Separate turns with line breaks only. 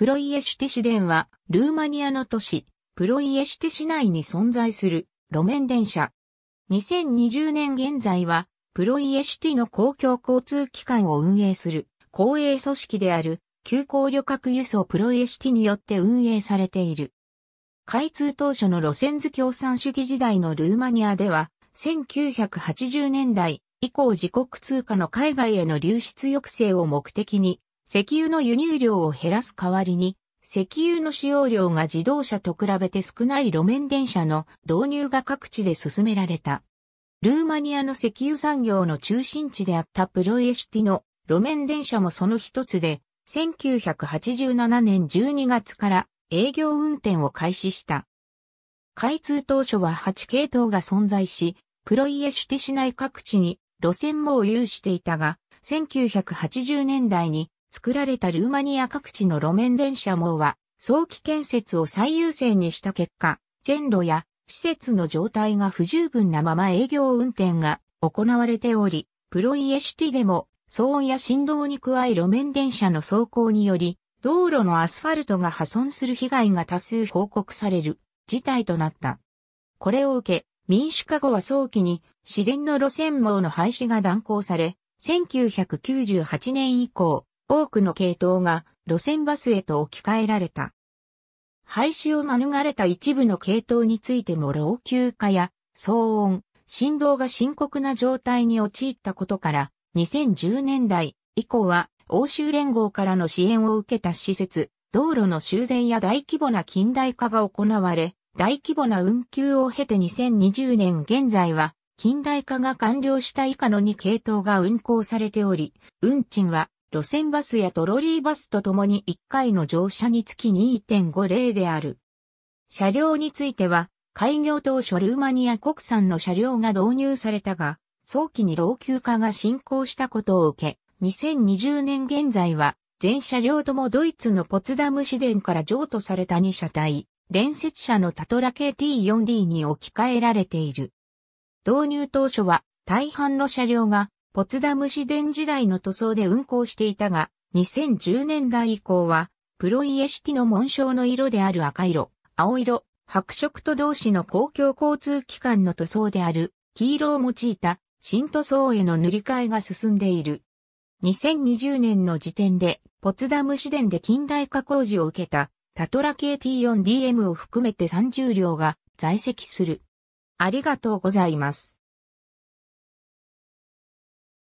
プロイエシュテ市電は、ルーマニアの都市、プロイエシュテ市内に存在する路面電車。2020年現在は、プロイエシュテの公共交通機関を運営する公営組織である、急行旅客輸送プロイエシュテによって運営されている。開通当初の路線図共産主義時代のルーマニアでは、1980年代以降自国通貨の海外への流出抑制を目的に、石油の輸入量を減らす代わりに、石油の使用量が自動車と比べて少ない路面電車の導入が各地で進められた。ルーマニアの石油産業の中心地であったプロイエシュティの路面電車もその一つで、1987年12月から営業運転を開始した。開通当初は8系統が存在し、プロイエシュティ市内各地に路線も有していたが、1980年代に作られたルーマニア各地の路面電車網は、早期建設を最優先にした結果、線路や施設の状態が不十分なまま営業運転が行われており、プロイエシュティでも騒音や振動に加え路面電車の走行により、道路のアスファルトが破損する被害が多数報告される事態となった。これを受け、民主化後は早期に市電の路線網の廃止が断行され、1998年以降、多くの系統が路線バスへと置き換えられた。廃止を免れた一部の系統についても老朽化や騒音、振動が深刻な状態に陥ったことから2010年代以降は欧州連合からの支援を受けた施設、道路の修繕や大規模な近代化が行われ、大規模な運休を経て2020年現在は近代化が完了した以下の2系統が運行されており、運賃は路線バスやトロリーバスと共に1回の乗車につき2.50である。車両については、開業当初ルーマニア国産の車両が導入されたが、早期に老朽化が進行したことを受け、2020年現在は、全車両ともドイツのポツダム市電から譲渡された2車体、連接車のタトラ KT4D に置き換えられている。導入当初は、大半の車両がポツダム市電時代の塗装で運行していたが、2010年代以降は、プロイエシティの紋章の色である赤色、青色、白色と同士の公共交通機関の塗装である黄色を用いた新塗装への塗り替えが進んでいる。2020年の時点で、ポツダム市電で近代化工事を受けたタトラ系 T4DM を含めて30両が在籍する。ありがとうございます。